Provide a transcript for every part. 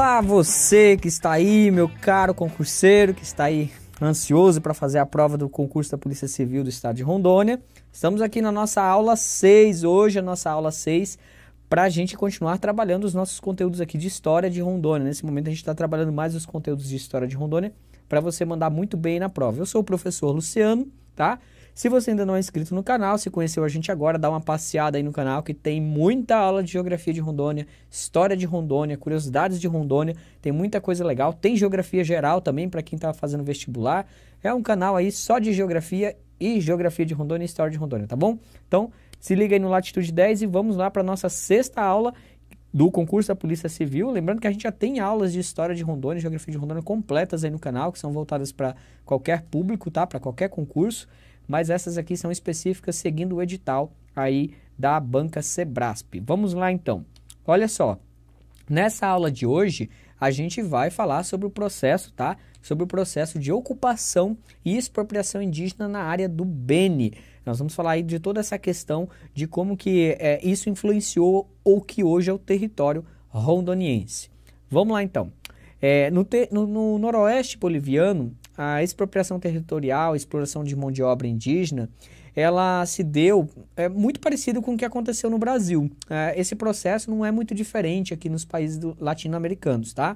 Olá, você que está aí, meu caro concurseiro que está aí ansioso para fazer a prova do concurso da Polícia Civil do Estado de Rondônia. Estamos aqui na nossa aula 6, hoje a nossa aula 6, para a gente continuar trabalhando os nossos conteúdos aqui de História de Rondônia. Nesse momento a gente está trabalhando mais os conteúdos de História de Rondônia para você mandar muito bem na prova. Eu sou o professor Luciano, tá? Se você ainda não é inscrito no canal, se conheceu a gente agora, dá uma passeada aí no canal que tem muita aula de geografia de Rondônia, história de Rondônia, curiosidades de Rondônia, tem muita coisa legal. Tem geografia geral também para quem está fazendo vestibular. É um canal aí só de geografia e geografia de Rondônia e história de Rondônia, tá bom? Então, se liga aí no Latitude 10 e vamos lá para nossa sexta aula do concurso da Polícia Civil. Lembrando que a gente já tem aulas de história de Rondônia e geografia de Rondônia completas aí no canal, que são voltadas para qualquer público, tá? Para qualquer concurso mas essas aqui são específicas seguindo o edital aí da banca Sebrasp. Vamos lá então. Olha só, nessa aula de hoje a gente vai falar sobre o processo, tá? Sobre o processo de ocupação e expropriação indígena na área do Beni. Nós vamos falar aí de toda essa questão de como que é, isso influenciou o que hoje é o território rondoniense. Vamos lá então. É, no, te, no, no, noroeste boliviano, a expropriação territorial, a exploração de mão de obra indígena, ela se deu é, muito parecido com o que aconteceu no Brasil. É, esse processo não é muito diferente aqui nos países latino-americanos, tá?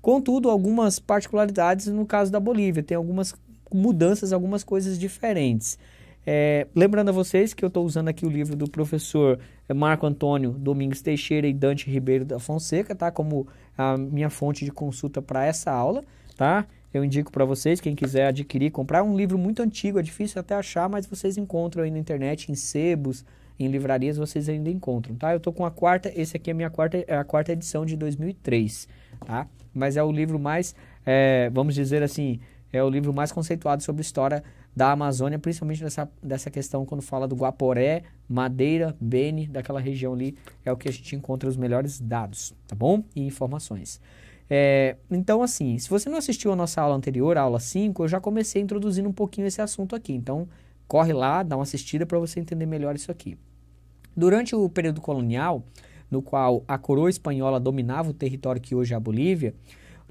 Contudo, algumas particularidades no caso da Bolívia, tem algumas mudanças, algumas coisas diferentes. É, lembrando a vocês que eu estou usando aqui o livro do professor é, Marco Antônio Domingos Teixeira e Dante Ribeiro da Fonseca, tá? Como a minha fonte de consulta para essa aula, tá? Eu indico para vocês, quem quiser adquirir, comprar é um livro muito antigo, é difícil até achar, mas vocês encontram aí na internet, em sebos, em livrarias, vocês ainda encontram, tá? Eu tô com a quarta, esse aqui é a minha quarta, é a quarta edição de 2003, tá? Mas é o livro mais, é, vamos dizer assim, é o livro mais conceituado sobre história da Amazônia, principalmente dessa, dessa questão quando fala do Guaporé, Madeira, Bene, daquela região ali, é o que a gente encontra os melhores dados, tá bom? E informações. É, então, assim, se você não assistiu a nossa aula anterior, a aula 5, eu já comecei introduzindo um pouquinho esse assunto aqui. Então, corre lá, dá uma assistida para você entender melhor isso aqui. Durante o período colonial, no qual a coroa espanhola dominava o território que hoje é a Bolívia,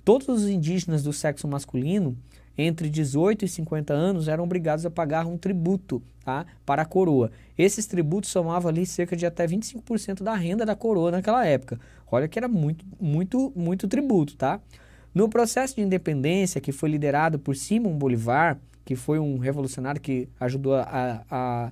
todos os indígenas do sexo masculino entre 18 e 50 anos eram obrigados a pagar um tributo tá, para a coroa. Esses tributos somavam ali cerca de até 25% da renda da coroa naquela época. Olha que era muito, muito, muito tributo, tá? No processo de independência, que foi liderado por Simon Bolivar, que foi um revolucionário que ajudou a, a,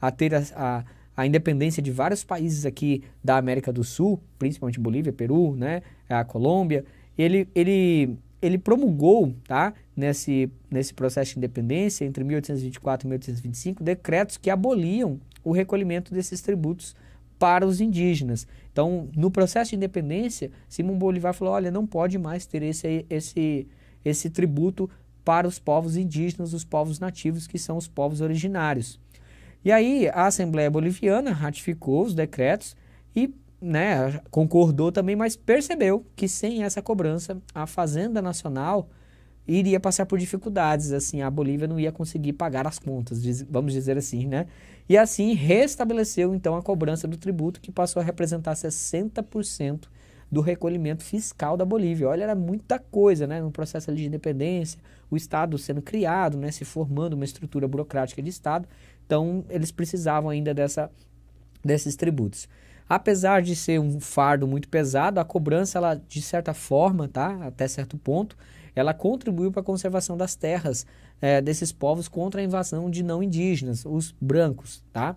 a ter a, a, independência de vários países aqui da América do Sul, principalmente Bolívia, Peru, né, a Colômbia, ele, ele, ele promulgou tá, nesse, nesse processo de independência, entre 1824 e 1825, decretos que aboliam o recolhimento desses tributos para os indígenas. Então, no processo de independência, Simão Bolivar falou: olha, não pode mais ter esse, esse, esse tributo para os povos indígenas, os povos nativos, que são os povos originários. E aí, a Assembleia Boliviana ratificou os decretos e né, concordou também, mas percebeu que sem essa cobrança, a Fazenda Nacional iria passar por dificuldades, assim, a Bolívia não ia conseguir pagar as contas, vamos dizer assim, né? E assim restabeleceu então a cobrança do tributo que passou a representar 60% do recolhimento fiscal da Bolívia. Olha, era muita coisa, né? No processo de independência, o Estado sendo criado, né? Se formando uma estrutura burocrática de Estado, então eles precisavam ainda dessa, desses tributos. Apesar de ser um fardo muito pesado, a cobrança, ela de certa forma, tá? Até certo ponto, ela contribuiu para a conservação das terras é, desses povos contra a invasão de não indígenas, os brancos, tá?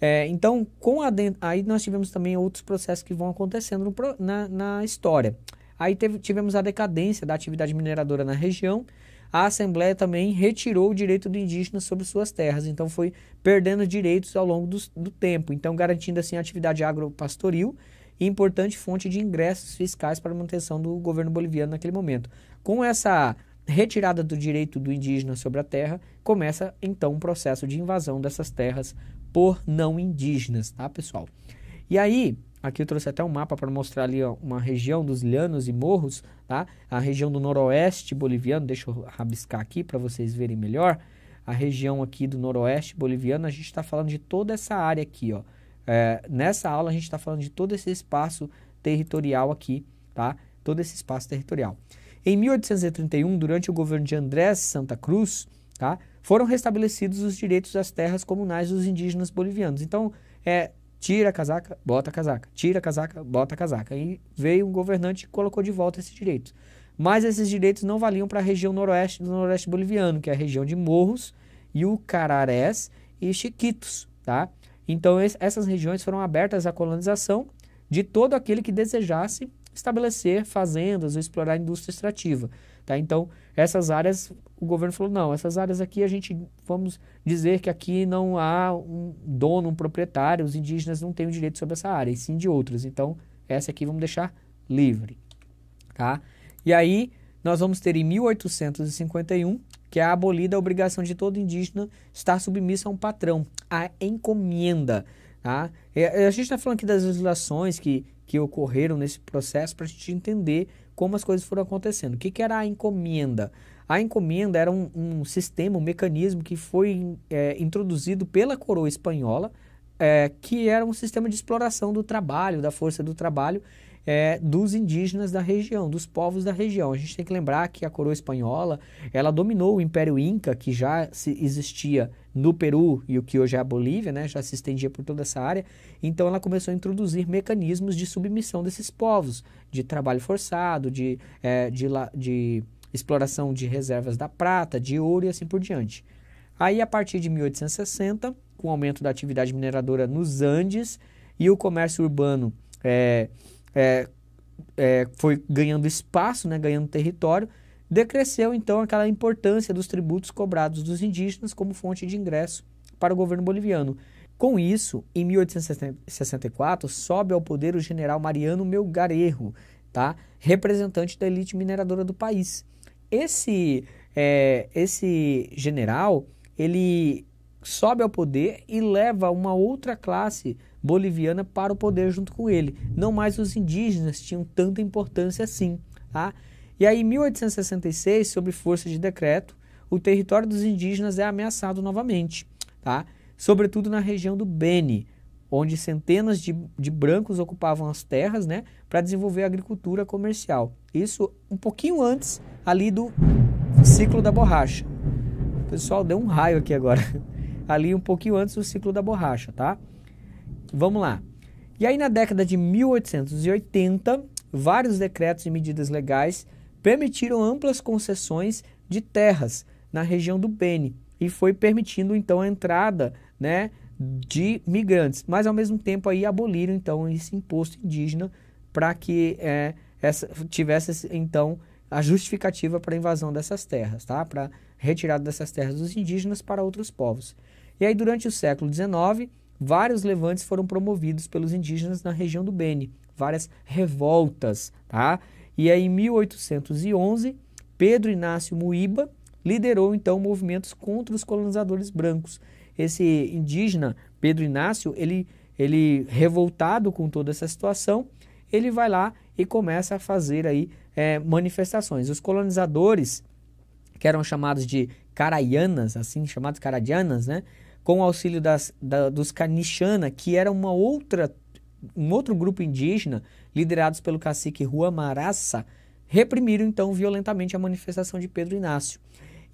É, então, com a aí nós tivemos também outros processos que vão acontecendo na, na, história. Aí teve, tivemos a decadência da atividade mineradora na região. A Assembleia também retirou o direito do indígena sobre suas terras, então foi perdendo direitos ao longo do, do tempo, então garantindo assim a atividade agropastoril, pastoril e importante fonte de ingressos fiscais para a manutenção do governo boliviano naquele momento. Com essa retirada do direito do indígena sobre a terra, começa então um processo de invasão dessas terras por não indígenas, tá, pessoal? E aí, aqui eu trouxe até um mapa para mostrar ali ó, uma região dos llanos e morros, tá? A região do noroeste boliviano, deixa eu rabiscar aqui para vocês verem melhor. A região aqui do noroeste boliviano, a gente está falando de toda essa área aqui, ó. É, nessa aula a gente está falando de todo esse espaço territorial aqui, tá? Todo esse espaço territorial. Em 1831, durante o governo de Andrés Santa Cruz, tá? Foram restabelecidos os direitos das terras comunais dos indígenas bolivianos. Então, é, tira a casaca, bota a casaca, tira a casaca, bota a casaca. E veio um governante e colocou de volta esses direitos. Mas esses direitos não valiam para a região noroeste do noroeste boliviano, que é a região de Morros, Yucararés e Chiquitos, tá? Então, essas regiões foram abertas à colonização de todo aquele que desejasse estabelecer fazendas ou explorar a indústria extrativa. Tá? Então, essas áreas, o governo falou, não, essas áreas aqui a gente, vamos dizer que aqui não há um dono, um proprietário, os indígenas não têm o direito sobre essa área, e sim de outras. Então, essa aqui vamos deixar livre. Tá? E aí, nós vamos ter em 1851 que é abolida a obrigação de todo indígena estar submisso a um patrão, a encomenda. Tá? A gente está falando aqui das legislações que, que ocorreram nesse processo para a gente entender como as coisas foram acontecendo. O que, que era a encomenda? A encomenda era um, um sistema, um mecanismo que foi é, introduzido pela coroa espanhola, é, que era um sistema de exploração do trabalho, da força do trabalho, é, dos indígenas da região, dos povos da região. A gente tem que lembrar que a coroa espanhola, ela dominou o Império Inca, que já existia no Peru e o que hoje é a Bolívia, né, já se estendia por toda essa área. Então ela começou a introduzir mecanismos de submissão desses povos, de trabalho forçado, de, é, de, de exploração de reservas da prata, de ouro e assim por diante. Aí, a partir de 1860, com o aumento da atividade mineradora nos Andes e o comércio urbano é, é, é, foi ganhando espaço, né, ganhando território, decresceu então aquela importância dos tributos cobrados dos indígenas como fonte de ingresso para o governo boliviano. Com isso, em 1864, sobe ao poder o general Mariano Melgarejo, tá? representante da elite mineradora do país. Esse, é, esse general, ele sobe ao poder e leva uma outra classe boliviana para o poder junto com ele. Não mais os indígenas tinham tanta importância assim. Tá? E aí, em 1866, sob força de decreto, o território dos indígenas é ameaçado novamente, tá? sobretudo na região do Beni, onde centenas de, de brancos ocupavam as terras né, para desenvolver a agricultura comercial. Isso um pouquinho antes ali do ciclo da borracha. O pessoal, deu um raio aqui agora. Ali um pouquinho antes do ciclo da borracha, tá? Vamos lá. E aí, na década de 1880, vários decretos e medidas legais permitiram amplas concessões de terras na região do Beni e foi permitindo então a entrada, né, de migrantes, mas ao mesmo tempo aí aboliram então esse imposto indígena para que é, essa, tivesse então a justificativa para a invasão dessas terras, tá? Para retirada dessas terras dos indígenas para outros povos. E aí durante o século XIX vários levantes foram promovidos pelos indígenas na região do Beni, várias revoltas, tá? E aí em 1811, Pedro Inácio Muíba liderou então movimentos contra os colonizadores brancos. Esse indígena, Pedro Inácio, ele, ele revoltado com toda essa situação, ele vai lá e começa a fazer aí é, manifestações. Os colonizadores, que eram chamados de caraianas, assim chamados caradianas, né? com o auxílio das, da, dos Kanishana, que era uma outra, um outro grupo indígena, liderados pelo cacique rua Marassa, reprimiram então violentamente a manifestação de Pedro Inácio.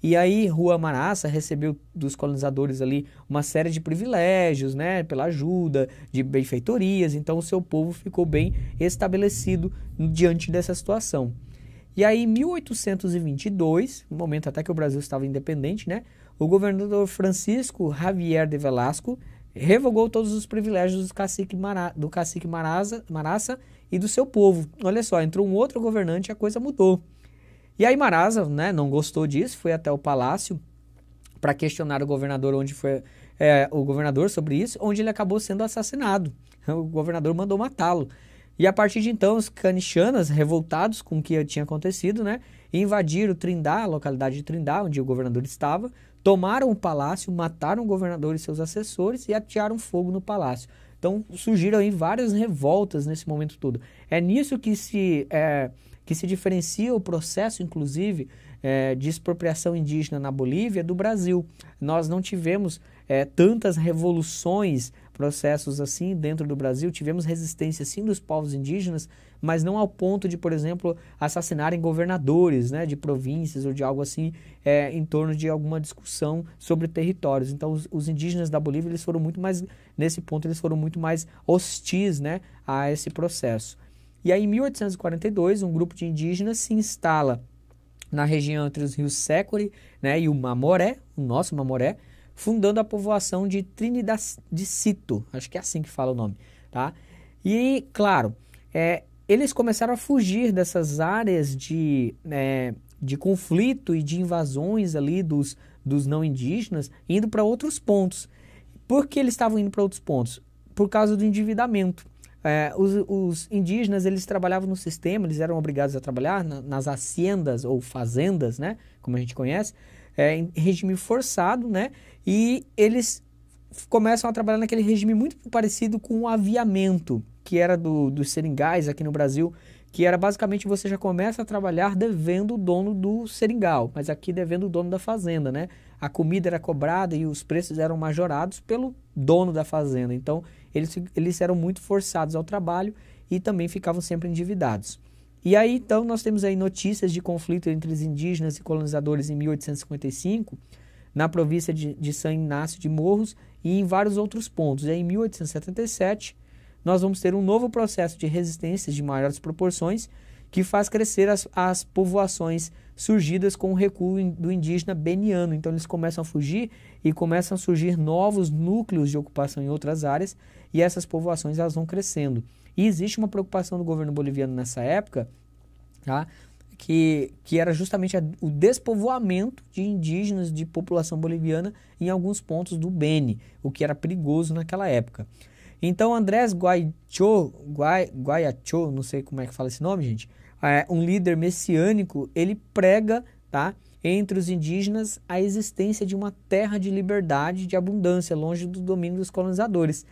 E aí rua Marassa recebeu dos colonizadores ali uma série de privilégios, né, pela ajuda, de benfeitorias, então o seu povo ficou bem estabelecido diante dessa situação. E aí em 1822, no momento até que o Brasil estava independente, né, o governador Francisco Javier de Velasco revogou todos os privilégios do cacique, Mara, do cacique Marasa, e do seu povo. Olha só, entrou um outro governante e a coisa mudou. E aí Marasa né, não gostou disso, foi até o palácio para questionar o governador onde foi é, o governador sobre isso, onde ele acabou sendo assassinado. O governador mandou matá-lo. E a partir de então, os canichanas, revoltados com o que tinha acontecido, né, invadiram Trindá, a localidade de Trindá, onde o governador estava, tomaram o palácio, mataram o governador e seus assessores e atearam fogo no palácio. Então surgiram aí várias revoltas nesse momento todo. É nisso que se, é, que se diferencia o processo, inclusive, é, de expropriação indígena na Bolívia do Brasil. Nós não tivemos é, tantas revoluções, processos assim dentro do Brasil, tivemos resistência sim dos povos indígenas, mas não ao ponto de, por exemplo, assassinarem governadores né, de províncias ou de algo assim é, em torno de alguma discussão sobre territórios. Então, os, os, indígenas da Bolívia eles foram muito mais, nesse ponto, eles foram muito mais hostis né, a esse processo. E aí, em 1842, um grupo de indígenas se instala na região entre os rios Sécori né, e o Mamoré, o nosso Mamoré, fundando a povoação de Trinidad de Cito, acho que é assim que fala o nome, tá? E, claro, é, eles começaram a fugir dessas áreas de, é, de conflito e de invasões ali dos, dos não indígenas, indo para outros pontos. Por que eles estavam indo para outros pontos? Por causa do endividamento. É, os, os, indígenas eles trabalhavam no sistema, eles eram obrigados a trabalhar na, nas haciendas ou fazendas, né, como a gente conhece, é, em regime forçado, né, e eles começam a trabalhar naquele regime muito parecido com o aviamento que era do, dos seringais aqui no Brasil, que era basicamente você já começa a trabalhar devendo o dono do seringal, mas aqui devendo o dono da fazenda, né? A comida era cobrada e os preços eram majorados pelo dono da fazenda. Então, eles, eles eram muito forçados ao trabalho e também ficavam sempre endividados. E aí, então, nós temos aí notícias de conflito entre os indígenas e colonizadores em 1855, na província de, de São Inácio de Morros e em vários outros pontos. E aí, em 1877, nós vamos ter um novo processo de resistência de maiores proporções que faz crescer as, as povoações surgidas com o recuo do indígena beniano. Então eles começam a fugir e começam a surgir novos núcleos de ocupação em outras áreas e essas povoações elas vão crescendo. E existe uma preocupação do governo boliviano nessa época, tá? que, que era justamente a, o despovoamento de indígenas, de população boliviana em alguns pontos do Beni, o que era perigoso naquela época. Então, Andrés Guaichô, Guay Guaiachô, não sei como é que fala esse nome, gente, é um líder messiânico, ele prega, tá? Entre os indígenas, a existência de uma terra de liberdade, de abundância, longe do domínio dos colonizadores.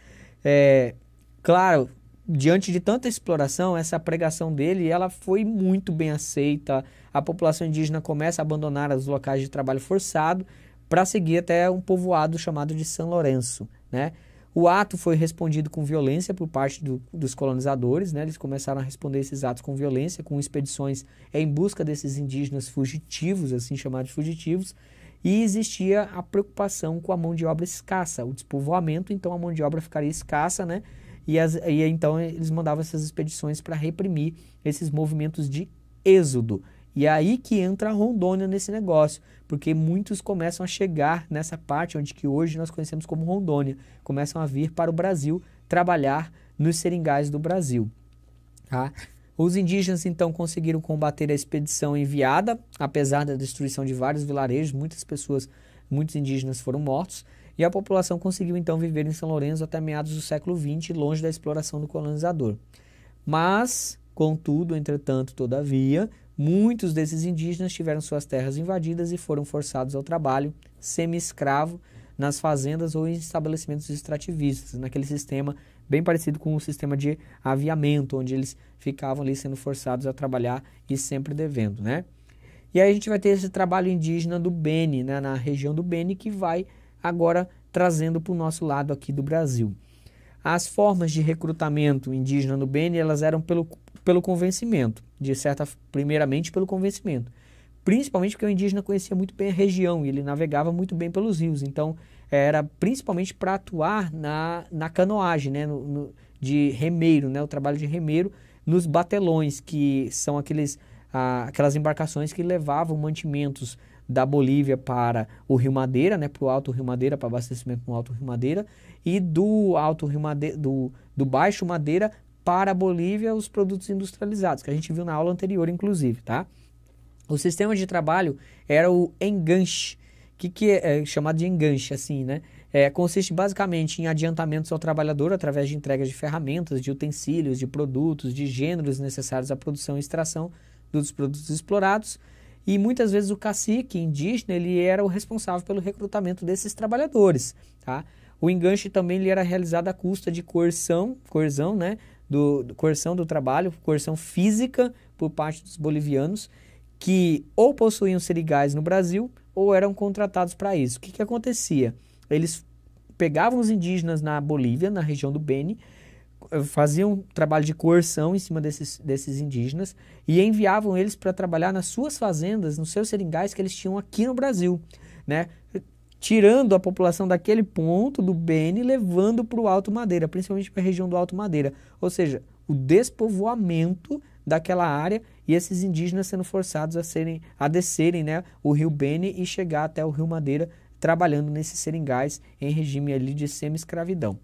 É, claro, diante de tanta exploração, essa pregação dele, ela foi muito bem aceita. A população indígena começa a abandonar os locais de trabalho forçado para seguir até um povoado chamado de São Lourenço, né? O ato foi respondido com violência por parte do, dos colonizadores, né? eles começaram a responder esses atos com violência, com expedições em busca desses indígenas fugitivos, assim chamados fugitivos, e existia a preocupação com a mão de obra escassa, o despovoamento, então a mão de obra ficaria escassa, né? E, as, e então eles mandavam essas expedições para reprimir esses movimentos de êxodo. E é aí que entra a Rondônia nesse negócio, porque muitos começam a chegar nessa parte onde que hoje nós conhecemos como Rondônia, começam a vir para o Brasil trabalhar nos seringais do Brasil. Tá? Os indígenas então conseguiram combater a expedição enviada, apesar da destruição de vários vilarejos, muitas pessoas, muitos indígenas foram mortos, e a população conseguiu então viver em São Lourenço até meados do século XX, longe da exploração do colonizador. Mas, contudo, entretanto, todavia, Muitos desses indígenas tiveram suas terras invadidas e foram forçados ao trabalho semi-escravo nas fazendas ou em estabelecimentos extrativistas, naquele sistema bem parecido com o sistema de aviamento, onde eles ficavam ali sendo forçados a trabalhar e sempre devendo, né? E aí a gente vai ter esse trabalho indígena do Beni, né, na região do Beni, que vai agora trazendo para o nosso lado aqui do Brasil. As formas de recrutamento indígena no Beni, elas eram pelo pelo convencimento, de certa, primeiramente pelo convencimento. Principalmente porque o indígena conhecia muito bem a região e ele navegava muito bem pelos rios. Então, era principalmente para atuar na, na canoagem, né? No, no, de remeiro, né? o trabalho de remeiro nos batelões, que são aqueles, ah, aquelas embarcações que levavam mantimentos da Bolívia para o Rio Madeira, né, para o Alto Rio Madeira, para abastecimento no Alto Rio Madeira, e do Alto Rio Madeira, do, do Baixo Madeira para a Bolívia os produtos industrializados, que a gente viu na aula anterior, inclusive, tá? O sistema de trabalho era o enganche, que, que é, é chamado de enganche, assim, né? É, consiste basicamente em adiantamentos ao trabalhador através de entregas de ferramentas, de utensílios, de produtos, de gêneros necessários à produção e extração dos produtos explorados. E muitas vezes o cacique indígena ele era o responsável pelo recrutamento desses trabalhadores. Tá? O enganche também ele era realizado à custa de coerção, coerção né? do, do coerção do trabalho, coerção física por parte dos bolivianos que ou possuíam serigais no Brasil ou eram contratados para isso. O que, que acontecia? Eles pegavam os indígenas na Bolívia, na região do Beni, eh, faziam trabalho de coerção em cima desses, desses indígenas e enviavam eles para trabalhar nas suas fazendas, nos seus seringais que eles tinham aqui no Brasil, né? tirando a população daquele ponto do BN, levando para o Alto Madeira, principalmente para a região do Alto Madeira. Ou seja, o despovoamento daquela área e esses indígenas sendo forçados a serem a descerem né, o rio Beni e chegar até o rio Madeira trabalhando nesses seringais em regime ali de semi-escravidão.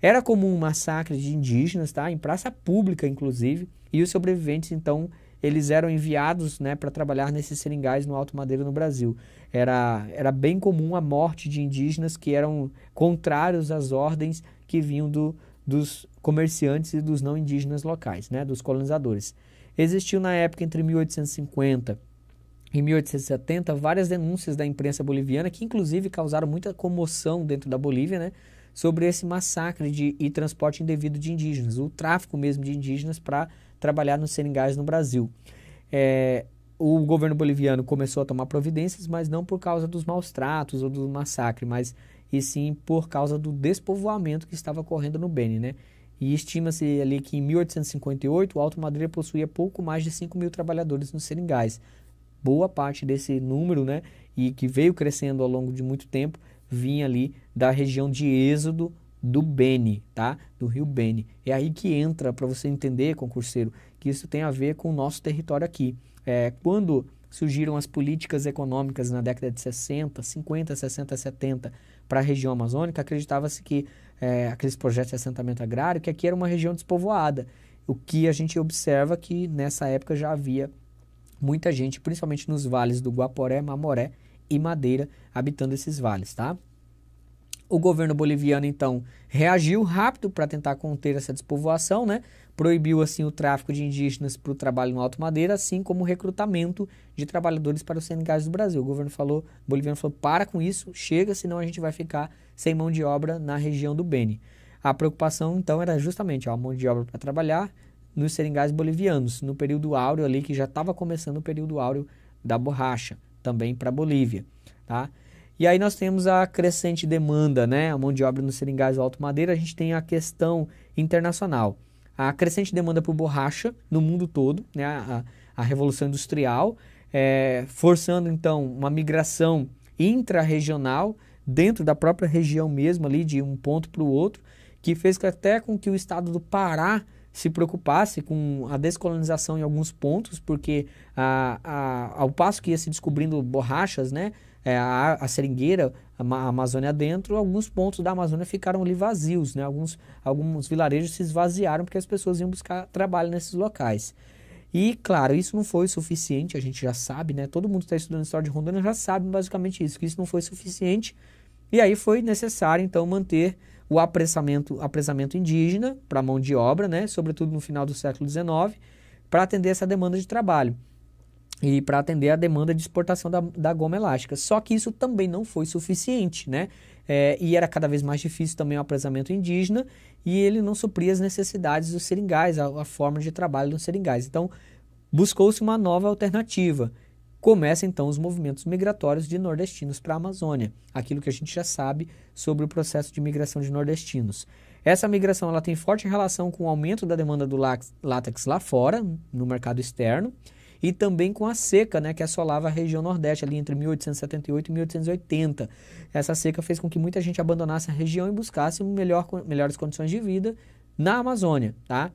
Era comum um massacre de indígenas, tá? Em praça pública, inclusive, e os sobreviventes, então, eles eram enviados né, para trabalhar nesses seringais no Alto Madeira no Brasil. Era, era bem comum a morte de indígenas que eram contrários às ordens que vinham do, dos comerciantes e dos não indígenas locais, né, dos colonizadores. Existiu na época entre 1850 e 1870 várias denúncias da imprensa boliviana que inclusive causaram muita comoção dentro da Bolívia, né, sobre esse massacre de, e transporte indevido de indígenas, o tráfico mesmo de indígenas para trabalhar nos seringais no Brasil. É, o governo boliviano começou a tomar providências, mas não por causa dos maus tratos ou do massacre, mas e sim por causa do despovoamento que estava ocorrendo no Beni, né? E estima-se ali que em 1858 o Alto Madeira possuía pouco mais de 5 mil trabalhadores nos seringais. Boa parte desse número, né, e que veio crescendo ao longo de muito tempo, vinha ali da região de êxodo do Beni, tá? Do Rio Beni. É aí que entra para você entender, concurseiro, que isso tem a ver com o nosso território aqui. É, quando surgiram as políticas econômicas na década de 60, 50, 60, 70 para a região amazônica, acreditava-se que é, aqueles projetos de assentamento agrário, que aqui era uma região despovoada. O que a gente observa é que nessa época já havia muita gente, principalmente nos vales do Guaporé, Mamoré e Madeira, habitando esses vales, tá? O governo boliviano, então, reagiu rápido para tentar conter essa despovoação, né? Proibiu, assim, o tráfico de indígenas para o trabalho no Alto Madeira, assim como o recrutamento de trabalhadores para os sindicais do Brasil. O governo falou, o boliviano falou, para com isso, chega, senão a gente vai ficar sem mão de obra na região do Beni. A preocupação, então, era justamente ó, a mão de obra para trabalhar nos seringais bolivianos, no período áureo ali, que já estava começando o período áureo da borracha, também para a Bolívia, tá? E aí nós temos a crescente demanda, né? A mão de obra no seringais alto madeira, a gente tem a questão internacional. A crescente demanda por borracha no mundo todo, né? A, a revolução industrial, é, forçando então uma migração intra-regional dentro da própria região mesmo ali, de um ponto para o outro, que fez até com que o estado do Pará se preocupasse com a descolonização em alguns pontos, porque a, a, ao passo que ia se descobrindo borrachas, né, é, a, a seringueira, a, a Amazônia dentro, alguns pontos da Amazônia ficaram ali vazios, né? Alguns, alguns vilarejos se esvaziaram porque as pessoas iam buscar trabalho nesses locais. E, claro, isso não foi suficiente, a gente já sabe, né? Todo mundo que está estudando história de Rondônia já sabe basicamente isso, que isso não foi suficiente. E aí foi necessário, então, manter o apressamento, apressamento indígena para mão de obra, né? Sobretudo no final do século XIX, para atender essa demanda de trabalho e para atender a demanda de exportação da, da goma elástica. Só que isso também não foi suficiente, né? É, e era cada vez mais difícil também o apresamento indígena e ele não supria as necessidades dos seringais, a, a forma de trabalho dos seringais. Então, buscou-se uma nova alternativa. Começa então os movimentos migratórios de nordestinos para a Amazônia, aquilo que a gente já sabe sobre o processo de migração de nordestinos. Essa migração ela tem forte relação com o aumento da demanda do látex lá fora, no mercado externo, e também com a seca, né, que assolava a região nordeste ali entre 1878 e 1880. Essa seca fez com que muita gente abandonasse a região e buscasse melhor, melhores condições de vida na Amazônia, tá?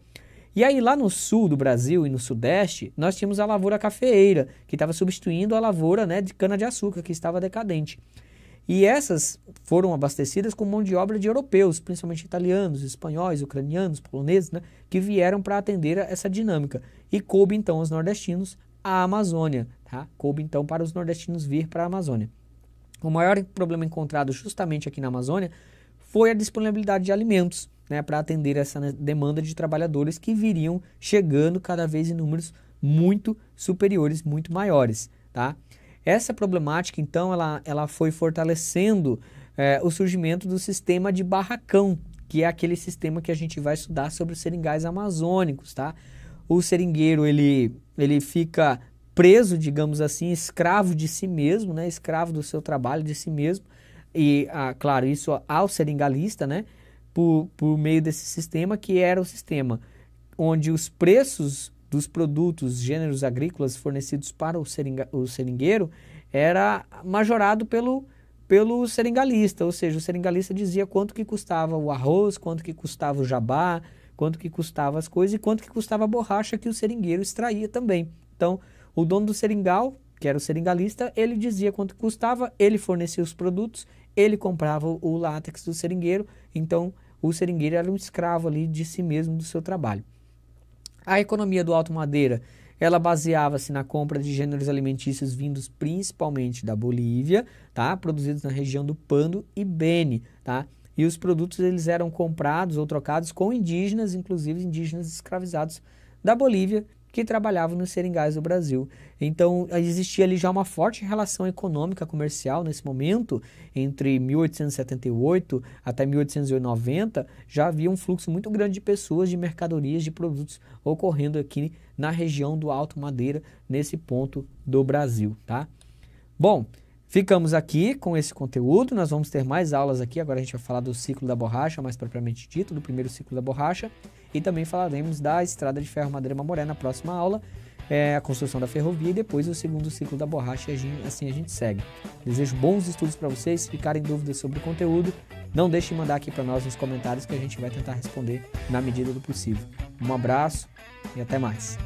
E aí lá no sul do Brasil e no sudeste, nós tínhamos a lavoura cafeeira, que estava substituindo a lavoura, né, de cana de açúcar que estava decadente. E essas foram abastecidas com mão de obra de europeus, principalmente italianos, espanhóis, ucranianos, poloneses, né, que vieram para atender a essa dinâmica. E coube então aos nordestinos a Amazônia, tá? coube então para os nordestinos vir para a Amazônia. O maior problema encontrado justamente aqui na Amazônia foi a disponibilidade de alimentos né, para atender essa demanda de trabalhadores que viriam chegando cada vez em números muito superiores, muito maiores. Tá? Essa problemática, então, ela, ela foi fortalecendo é, o surgimento do sistema de barracão, que é aquele sistema que a gente vai estudar sobre os seringais amazônicos, tá? O seringueiro, ele, ele fica preso, digamos assim, escravo de si mesmo, né? Escravo do seu trabalho, de si mesmo. E, ah, claro, isso ao seringalista, né? Por, por meio desse sistema, que era o sistema onde os preços dos produtos gêneros agrícolas fornecidos para o, seringa, o seringueiro era majorado pelo, pelo seringalista, ou seja, o seringalista dizia quanto que custava o arroz, quanto que custava o jabá, quanto que custava as coisas e quanto que custava a borracha que o seringueiro extraía também. Então, o dono do seringal, que era o seringalista, ele dizia quanto custava, ele fornecia os produtos, ele comprava o látex do seringueiro, então o seringueiro era um escravo ali de si mesmo, do seu trabalho. A economia do Alto Madeira, ela baseava-se na compra de gêneros alimentícios vindos principalmente da Bolívia, tá? Produzidos na região do Pando e Beni, tá? E os produtos eles eram comprados ou trocados com indígenas, inclusive indígenas escravizados da Bolívia que trabalhavam nos seringais do Brasil. Então, existia ali já uma forte relação econômica comercial nesse momento, entre 1878 até 1890, já havia um fluxo muito grande de pessoas, de mercadorias, de produtos ocorrendo aqui na região do Alto Madeira, nesse ponto do Brasil, tá? Bom, Ficamos aqui com esse conteúdo. Nós vamos ter mais aulas aqui. Agora a gente vai falar do ciclo da borracha, mais propriamente dito, do primeiro ciclo da borracha. E também falaremos da estrada de ferro Madeira Mamoré na próxima aula, é, a construção da ferrovia e depois o segundo ciclo da borracha. E assim a gente segue. Desejo bons estudos para vocês. Se ficarem dúvidas sobre o conteúdo, não deixe de mandar aqui para nós nos comentários que a gente vai tentar responder na medida do possível. Um abraço e até mais.